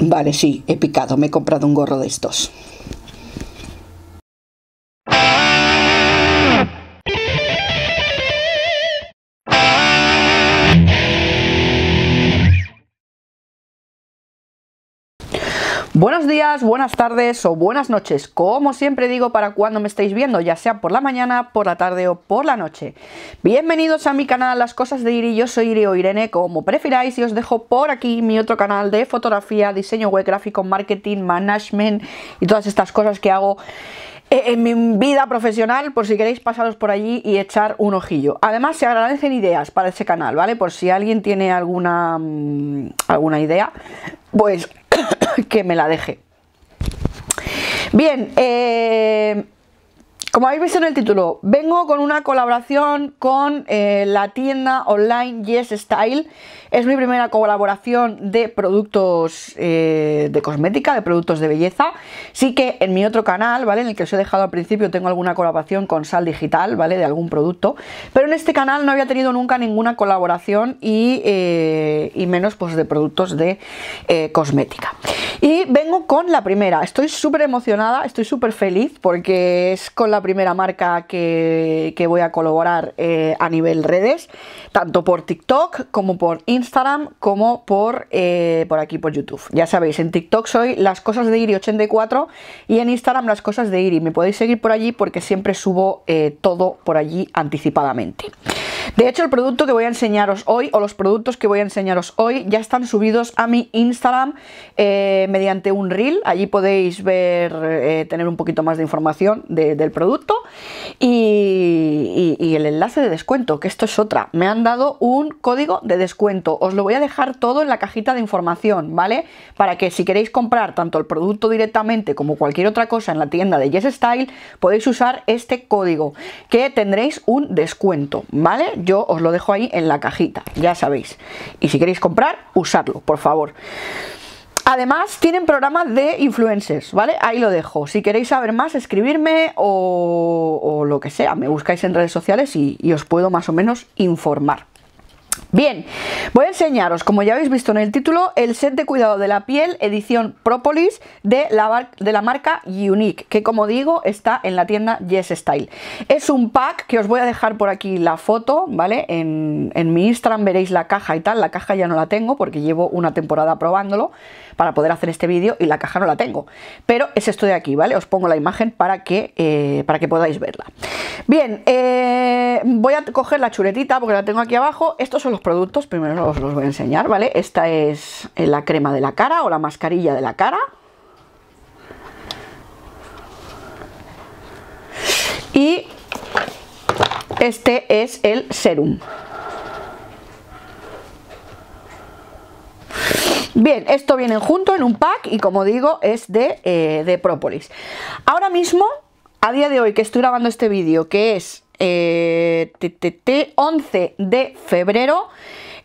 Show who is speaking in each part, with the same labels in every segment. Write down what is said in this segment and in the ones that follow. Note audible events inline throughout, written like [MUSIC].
Speaker 1: Vale, sí, he picado, me he comprado un gorro de estos. Buenos días, buenas tardes o buenas noches, como siempre digo para cuando me estéis viendo, ya sea por la mañana, por la tarde o por la noche. Bienvenidos a mi canal Las Cosas de Iri, yo soy Iri o Irene, como prefiráis, y os dejo por aquí mi otro canal de fotografía, diseño web gráfico, marketing, management y todas estas cosas que hago eh, en mi vida profesional, por si queréis pasaros por allí y echar un ojillo. Además, se agradecen ideas para ese canal, ¿vale? Por si alguien tiene alguna, mm, alguna idea, pues [LAUGHS] que me la deje. Bien, eh, como habéis visto en el título, vengo con una colaboración con eh, la tienda online Yes Style. Es mi primera colaboración de productos eh, de cosmética, de productos de belleza. Sí que en mi otro canal, ¿vale? En el que os he dejado al principio, tengo alguna colaboración con Sal Digital, ¿vale? De algún producto. Pero en este canal no había tenido nunca ninguna colaboración y, eh, menos pues de productos de cosmética. Y vengo con la primera. Estoy súper emocionada, estoy súper feliz porque es con la la primera marca que, voy a colaborar eh, a nivel redes, tanto por TikTok como por Instagram, como por, eh, por aquí por YouTube. Ya sabéis, en TikTok soy las cosas de Iri84 y en Instagram las cosas de Iri. Me podéis seguir por allí porque siempre subo eh, todo por allí anticipadamente. De hecho, el producto que voy a enseñaros hoy o los productos que voy a enseñaros hoy ya están subidos a mi Instagram mediante un reel. Allí podéis ver, tener un poquito más de información del producto y, el enlace de descuento, que esto es otra. Me han dado un código de descuento. Os lo voy a dejar todo en la cajita de información, ¿vale? Para que si queréis comprar tanto el producto directamente como cualquier otra cosa en la tienda de Yes Style, podéis usar este código, que tendréis un descuento, ¿vale? Yo os lo dejo ahí en la cajita, ya sabéis. Y si queréis comprar, usadlo, por favor. Además, tienen programas de influencers, ¿vale? Ahí lo dejo. Si queréis saber más, escribirme o, lo que sea. Me buscáis en redes sociales y os puedo más o menos informar. Bien, voy a enseñaros, como ya habéis visto en el título, el set de cuidado de la piel edición Propolis de la, de la marca Unique, que como digo está en la tienda Yes Style. Es un pack que os voy a dejar por aquí la foto, ¿vale? En, mi Instagram veréis la caja y tal, la caja ya no la tengo porque llevo una temporada probándolo para poder hacer este vídeo y la caja no la tengo. Pero es esto de aquí, ¿vale? Os pongo la imagen para que, eh, para que podáis verla. Bien, eh, voy a coger la chuletita porque la tengo aquí abajo. Estos los productos, primero os los voy a enseñar, ¿vale? Esta es eh, la crema de la cara o la mascarilla de la cara. Y este es el serum. Bien, esto viene junto en un pack y como digo es de, Propolis. Eh, de Ahora mismo, a día de hoy que estoy grabando este vídeo, que es eh, t 11 de febrero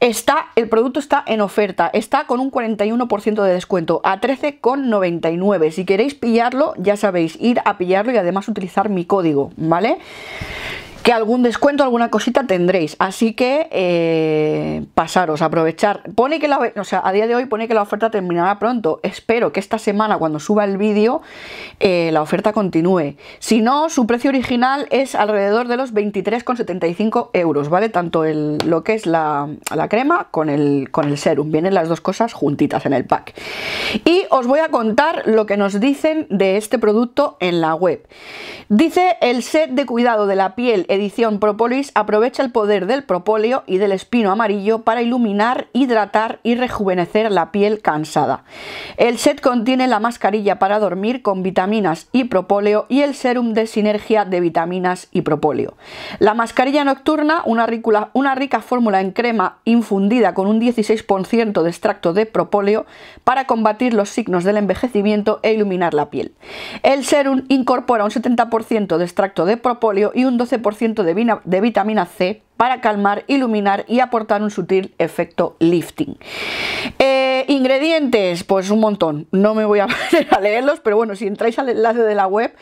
Speaker 1: está, el producto está en oferta, está con un 41% de descuento a 13,99. Si queréis pillarlo, ya sabéis, ir a pillarlo y además utilizar mi código, ¿vale? que algún descuento, alguna cosita tendréis. Así que eh, pasaros, aprovechar. Pone que la, o sea, a día de hoy pone que la oferta terminará pronto. Espero que esta semana, cuando suba el vídeo, eh, la oferta continúe. Si no, su precio original es alrededor de los 23,75 euros, ¿vale? Tanto el, lo que es la, crema con el, con el serum. Vienen las dos cosas juntitas en el pack. Y os voy a contar lo que nos dicen de este producto en la web. Dice el set de cuidado de la piel Edición Propolis aprovecha el poder del propóleo y del espino amarillo para iluminar, hidratar y rejuvenecer la piel cansada. El set contiene la mascarilla para dormir con vitaminas y propóleo y el serum de sinergia de vitaminas y propóleo. La mascarilla nocturna, una, rica fórmula en crema infundida con un 16% de extracto de propóleo para combatir los signos del envejecimiento e iluminar la piel. El serum incorpora un 70% de extracto de propóleo y un 12% de, vitamina C para calmar, iluminar y aportar un sutil efecto lifting. Eh, ingredientes, pues un montón. No me voy a [LAUGHS] a leerlos, pero bueno, si entráis al enlace de la web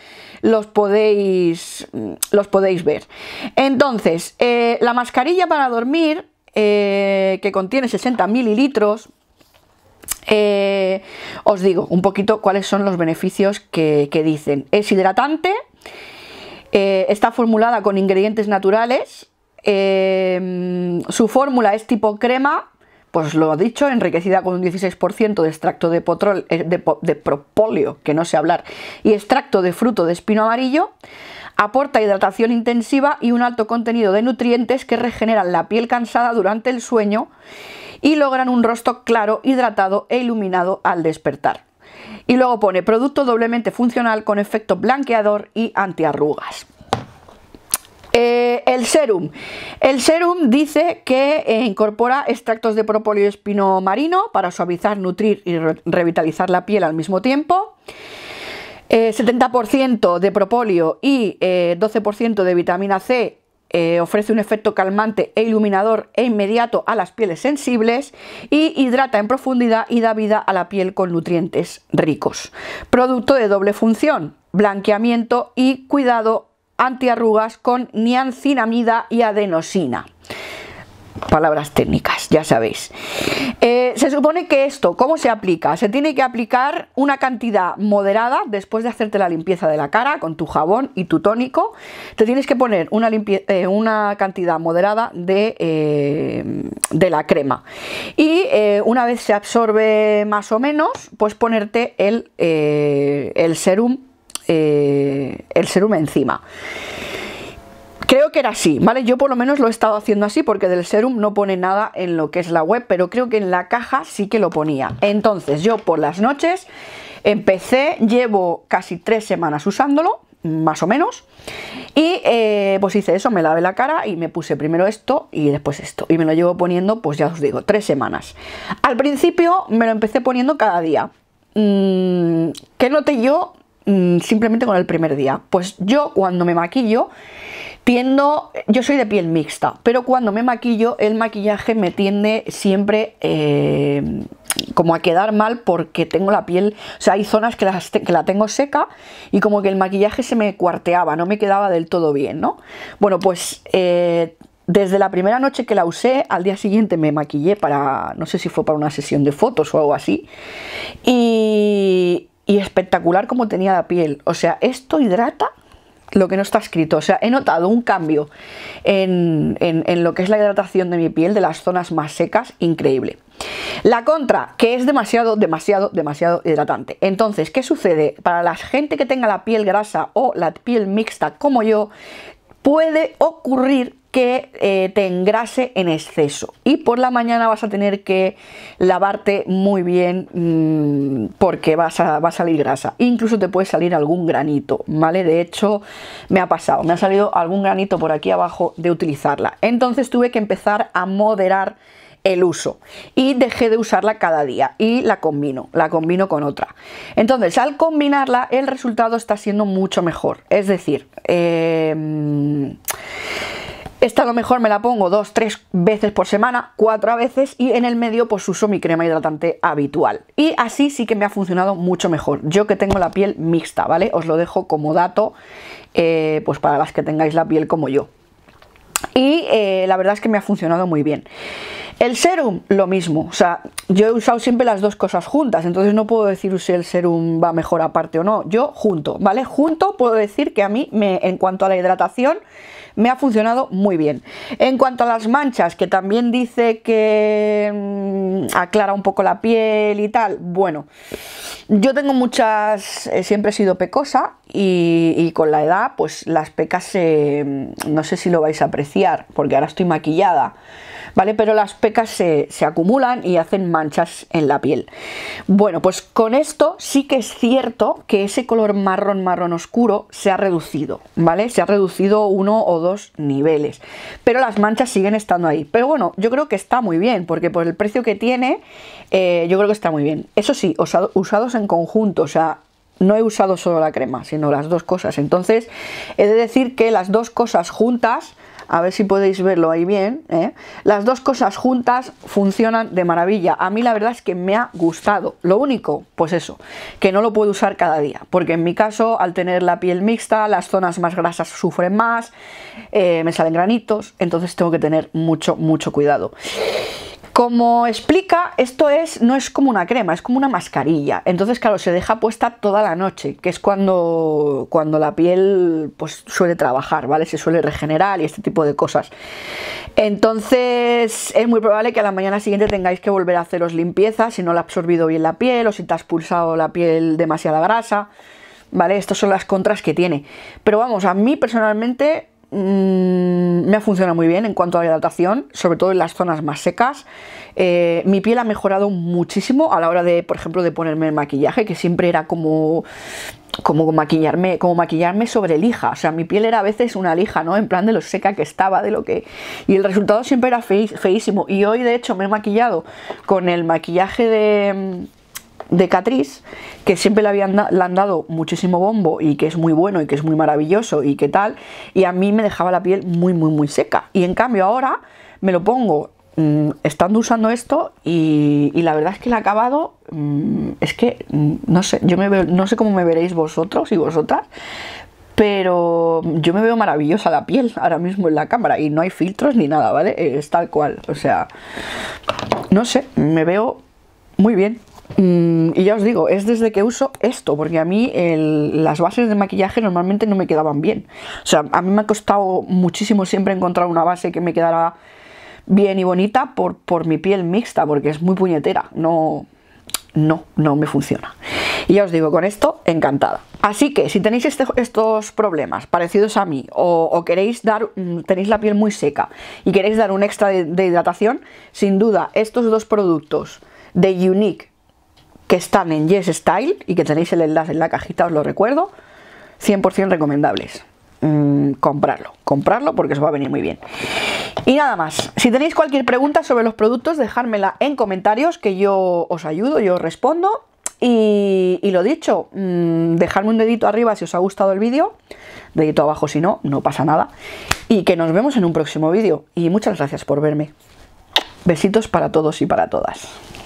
Speaker 1: los podéis, mm, los podéis ver. Entonces, eh, la mascarilla para dormir, eh, que contiene 60 mililitros, os digo un poquito cuáles son los beneficios que dicen. Es hidratante. Eh, está formulada con ingredientes naturales. Em, su fórmula es tipo crema, pues lo dicho, enriquecida con un 16% de extracto de, eh, de, propóleo, que no sé hablar, y extracto de fruto de espino amarillo. Aporta hidratación intensiva y un alto contenido de nutrientes que regeneran la piel cansada durante el sueño y logran un rostro claro, hidratado e iluminado al despertar. Y luego pone producto doblemente funcional con efecto blanqueador y antiarrugas. Eh, el serum. El serum dice que eh, incorpora extractos de propóleo y espino marino para suavizar, nutrir y revitalizar la piel al mismo tiempo. 70% eh, de propóleo y 12% de vitamina C eh, ofrece un efecto calmante e iluminador e inmediato a las pieles sensibles y hidrata en profundidad y da vida a la piel con nutrientes ricos. Producto de doble función, blanqueamiento y cuidado antiarrugas con niacinamida y adenosina palabras técnicas, ya sabéis. Eh, se supone que esto, ¿cómo se aplica? Se tiene que aplicar una cantidad moderada después de hacerte la limpieza de la cara con tu jabón y tu tónico. Te tienes que poner una, eh, una cantidad moderada de, eh, de la crema. Y una vez se absorbe más o menos, pues ponerte el, el serum, el serum encima. Creo que era así, ¿vale? Yo por lo menos lo he estado haciendo así porque del serum no pone nada en lo que es la web, pero creo que en la caja sí que lo ponía. Entonces yo por las noches empecé, llevo casi tres semanas usándolo, más o menos. Y eh, pues hice eso, me lavé la cara y me puse primero esto y después esto. Y me lo llevo poniendo, pues ya os digo, tres semanas. Al principio me lo empecé poniendo cada día. Mm, ¿Qué noté yo mm, simplemente con el primer día? Pues yo cuando me maquillo Tiendo, yo soy de piel mixta, pero cuando me maquillo el maquillaje me tiende siempre eh, como a quedar mal porque tengo la piel, o sea, hay zonas que, que la tengo seca y como que el maquillaje se me cuarteaba, no me quedaba del todo bien, ¿no? Bueno, pues... Eh, desde la primera noche que la usé, al día siguiente me maquillé para, no sé si fue para una sesión de fotos o algo así. Y, y espectacular como tenía la piel. O sea, esto hidrata lo que no está escrito. O sea, he notado un cambio en, lo que es la hidratación de mi piel, de las zonas más secas, increíble. La contra, que es demasiado, demasiado, demasiado hidratante. Entonces, ¿qué sucede? Para la gente que tenga la piel grasa o la piel mixta como yo, puede ocurrir que eh, te engrase en exceso. Y por la mañana vas a tener que lavarte muy bien mm, porque vas va a salir grasa. Incluso te puede salir algún granito, ¿vale? De hecho, me ha pasado, me ha salido algún granito por aquí abajo de utilizarla. Entonces tuve que empezar a moderar el uso y dejé de usarla cada día y la combino, la combino con otra. Entonces, al combinarla, el resultado está siendo mucho mejor. Es decir, eh, esta lo mejor me la pongo dos, tres veces por semana, cuatro veces y en el medio pues uso mi crema hidratante habitual. Y así sí que me ha funcionado mucho mejor. Yo que tengo la piel mixta, ¿vale? Os lo dejo como dato eh, pues para las que tengáis la piel como yo. Y eh, la verdad es que me ha funcionado muy bien. El serum, lo mismo. O sea, yo he usado siempre las dos cosas juntas. Entonces no puedo decir si el serum va mejor aparte o no. Yo junto, ¿vale? Junto puedo decir que a mí, me, en cuanto a la hidratación, me ha funcionado muy bien. En cuanto a las manchas, que también dice que mm, aclara un poco la piel y tal, bueno... Yo tengo muchas, eh, siempre he sido pecosa y, con la edad pues las pecas, mm, no sé si lo vais a apreciar porque ahora estoy maquillada, ¿vale? Pero las pecas se, acumulan y hacen manchas en la piel. Bueno, pues con esto sí que es cierto que ese color marrón, marrón oscuro se ha reducido, ¿vale? Se ha reducido uno o dos niveles, pero las manchas siguen estando ahí. Pero bueno, yo creo que está muy bien porque por el precio que tiene, eh, yo creo que está muy bien. Eso sí, usados en conjunto, o sea, no he usado solo la crema, sino las dos cosas. Entonces, he de decir que las dos cosas juntas, a ver si podéis verlo ahí bien, ¿eh? las dos cosas juntas funcionan de maravilla. A mí la verdad es que me ha gustado. Lo único, pues eso, que no lo puedo usar cada día, porque en mi caso, al tener la piel mixta, las zonas más grasas sufren más, eh, me salen granitos, entonces tengo que tener mucho, mucho cuidado. Como explica, esto es, no es como una crema, es como una mascarilla. Entonces, claro, se deja puesta toda la noche, que es cuando, cuando la piel pues, suele trabajar, ¿vale? Se suele regenerar y este tipo de cosas. Entonces, es muy probable que a la mañana siguiente tengáis que volver a haceros limpieza si no la ha absorbido bien la piel o si te has pulsado la piel demasiada grasa. ¿Vale? Estas son las contras que tiene. Pero vamos, a mí personalmente Mm, me ha funcionado muy bien en cuanto a la hidratación, sobre todo en las zonas más secas. Eh, mi piel ha mejorado muchísimo a la hora de, por ejemplo, de ponerme el maquillaje, que siempre era como como maquillarme, como maquillarme sobre lija, o sea, mi piel era a veces una lija, ¿no? En plan de lo seca que estaba, de lo que... Y el resultado siempre era feísimo. Y hoy, de hecho, me he maquillado con el maquillaje de de Catriz, que siempre le, habían le han dado muchísimo bombo y que es muy bueno y que es muy maravilloso y que tal, y a mí me dejaba la piel muy, muy, muy seca. Y en cambio ahora me lo pongo mm, estando usando esto y, la verdad es que el acabado mm, es que mm, no sé, yo me no sé cómo me veréis vosotros y vosotras, pero yo me veo maravillosa la piel ahora mismo en la cámara y no hay filtros ni nada, ¿vale? Es tal cual, o sea, no sé, me veo muy bien. Mm, y ya os digo, es desde que uso esto, porque a mí las bases de maquillaje normalmente no me quedaban bien. O sea, a mí me ha costado muchísimo siempre encontrar una base que me quedara bien y bonita por, por mi piel mixta, porque es muy puñetera, no, no, no me funciona. Y ya os digo, con esto, encantada. Así que si tenéis este, estos problemas parecidos a mí o, queréis dar, mm, tenéis la piel muy seca y queréis dar un extra de, de hidratación, sin duda estos dos productos de Unique que están en Yes Style y que tenéis el enlace en la cajita, os lo recuerdo, 100% recomendables. Mm, comprarlo, comprarlo porque os va a venir muy bien. Y nada más, si tenéis cualquier pregunta sobre los productos, dejármela en comentarios que yo os ayudo, yo os respondo. Y, lo dicho, mm, dejadme un dedito arriba si os ha gustado el vídeo, dedito abajo si no, no pasa nada. Y que nos vemos en un próximo vídeo. Y muchas gracias por verme. Besitos para todos y para todas.